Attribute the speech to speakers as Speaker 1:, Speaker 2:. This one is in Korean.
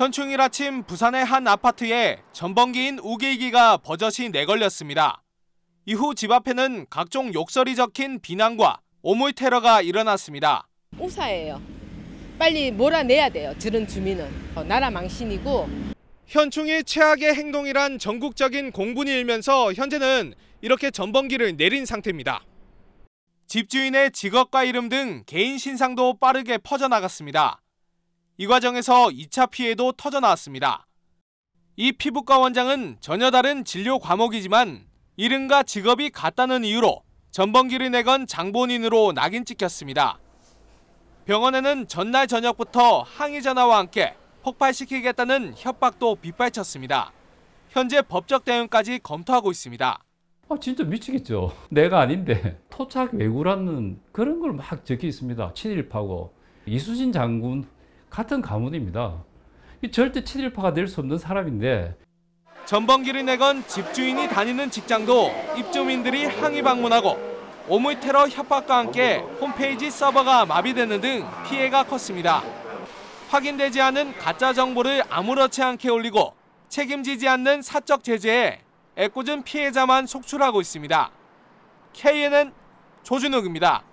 Speaker 1: 현충일 아침 부산의 한 아파트에 전번기인 우기기가 버젓이 내걸렸습니다. 이후 집 앞에는 각종 욕설이 적힌 비난과 오물 테러가 일어났습니다.
Speaker 2: 오사예요. 빨리 몰아내야 돼요. 들은 주민은.
Speaker 1: 어, 나라 망신이고. 현충일 최악의 행동이란 전국적인 공분이 일면서 현재는 이렇게 전번기를 내린 상태입니다. 집주인의 직업과 이름 등 개인 신상도 빠르게 퍼져나갔습니다. 이 과정에서 2차 피해도 터져나왔습니다. 이 피부과 원장은 전혀 다른 진료 과목이지만 이름과 직업이 같다는 이유로 전범기를 내건 장본인으로 낙인 찍혔습니다. 병원에는 전날 저녁부터 항의 전화와 함께 폭발시키겠다는 협박도 빗발쳤습니다. 현재 법적 대응까지 검토하고
Speaker 2: 있습니다. 아, 진짜 미치겠죠. 내가 아닌데 토착 왜구라는 그런 걸 막 적혀 있습니다. 친일파고 이수진 장군 같은 가문입니다. 절대 친일파가 될 수 없는 사람인데 전번기를 내건 집주인이
Speaker 1: 다니는 직장도 입주민들이 항의 방문하고 오물 테러 협박과 함께 홈페이지 서버가 마비되는 등 피해가 컸습니다. 확인되지 않은 가짜 정보를 아무렇지 않게 올리고 책임지지 않는 사적 제재에 애꿎은 피해자만 속출하고 있습니다. KNN 조준욱입니다.